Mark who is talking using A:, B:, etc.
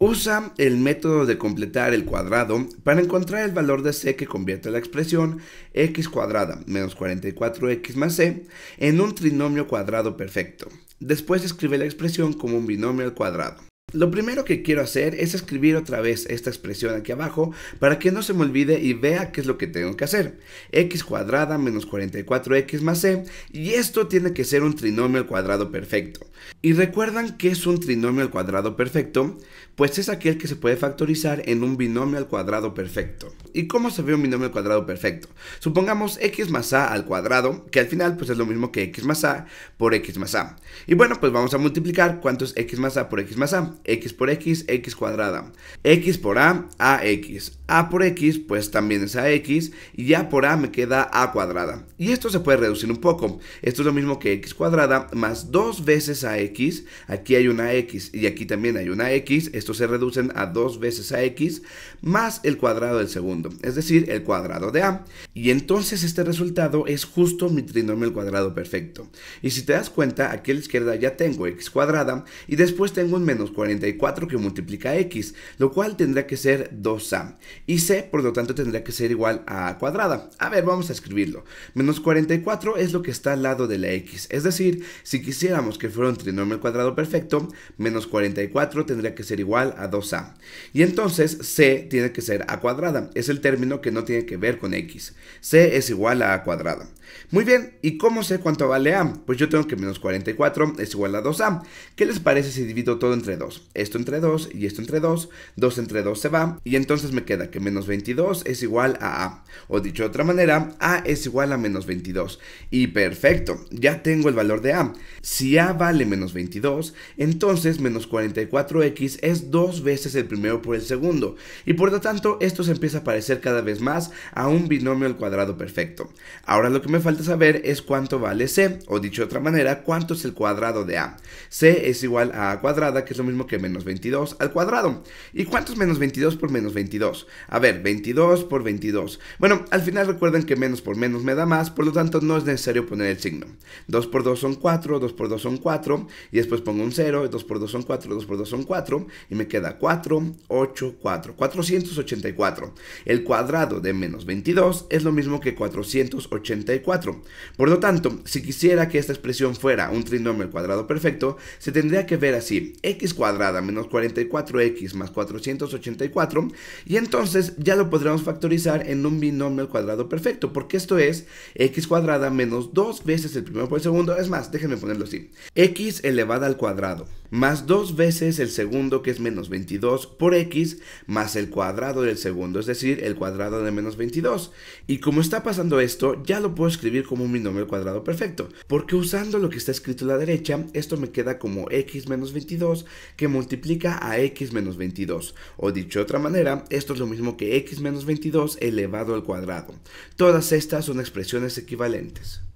A: Usa el método de completar el cuadrado para encontrar el valor de c que convierte la expresión x cuadrada menos 44x más c en un trinomio cuadrado perfecto. Después escribe la expresión como un binomio al cuadrado. Lo primero que quiero hacer es escribir otra vez esta expresión aquí abajo para que no se me olvide y vea qué es lo que tengo que hacer. x cuadrada menos 44x más c y esto tiene que ser un trinomio al cuadrado perfecto. ¿Y recuerdan que es un trinomio al cuadrado perfecto? Pues es aquel que se puede factorizar en un binomio al cuadrado perfecto. ¿Y cómo se ve un binomio al cuadrado perfecto? Supongamos x más a al cuadrado, que al final pues es lo mismo que x más a por x más a. Y bueno, pues vamos a multiplicar cuánto es x más a por x más a x por x, x cuadrada, x por a, a x a por x pues también es a x y a por a me queda a cuadrada. Y esto se puede reducir un poco. Esto es lo mismo que x cuadrada más dos veces a x. Aquí hay una x y aquí también hay una x. Estos se reducen a dos veces a x más el cuadrado del segundo, es decir, el cuadrado de a. Y entonces este resultado es justo mi trinomio el cuadrado perfecto. Y si te das cuenta, aquí a la izquierda ya tengo x cuadrada y después tengo un menos 44 que multiplica x, lo cual tendrá que ser 2a y c por lo tanto tendría que ser igual a a cuadrada. A ver, vamos a escribirlo. Menos 44 es lo que está al lado de la x, es decir, si quisiéramos que fuera un trinomio al cuadrado perfecto, menos 44 tendría que ser igual a 2a. Y entonces c tiene que ser a cuadrada, es el término que no tiene que ver con x. c es igual a a cuadrada. Muy bien, ¿y cómo sé cuánto vale A? Pues yo tengo que menos 44 es igual a 2A. ¿Qué les parece si divido todo entre 2? Esto entre 2 y esto entre 2, 2 entre 2 se va, y entonces me queda que menos 22 es igual a A. O dicho de otra manera, A es igual a menos 22. Y perfecto, ya tengo el valor de A. Si A vale menos 22, entonces menos 44X es dos veces el primero por el segundo. Y por lo tanto, esto se empieza a parecer cada vez más a un binomio al cuadrado perfecto. Ahora lo que me falta saber es cuánto vale C, o dicho de otra manera, cuánto es el cuadrado de A. C es igual a A cuadrada, que es lo mismo que menos 22 al cuadrado. ¿Y cuánto es menos 22 por menos 22? A ver, 22 por 22. Bueno, al final recuerden que menos por menos me da más, por lo tanto no es necesario poner el signo. 2 por 2 son 4, 2 por 2 son 4, y después pongo un 0, 2 por 2 son 4, 2 por 2 son 4, y me queda 4, 8, 4, 484. El cuadrado de menos 22 es lo mismo que 484 por lo tanto, si quisiera que esta expresión fuera un trinomio al cuadrado perfecto, se tendría que ver así, x cuadrada menos 44x más 484, y entonces ya lo podríamos factorizar en un binomio al cuadrado perfecto, porque esto es x cuadrada menos 2 veces el primero por el segundo, es más, déjenme ponerlo así, x elevada al cuadrado más 2 veces el segundo que es menos 22 por x más el cuadrado del segundo, es decir, el cuadrado de menos 22. Y como está pasando esto, ya lo puedes escribir como un binomio cuadrado perfecto, porque usando lo que está escrito a la derecha, esto me queda como x menos 22 que multiplica a x menos 22, o dicho de otra manera, esto es lo mismo que x menos 22 elevado al cuadrado. Todas estas son expresiones equivalentes.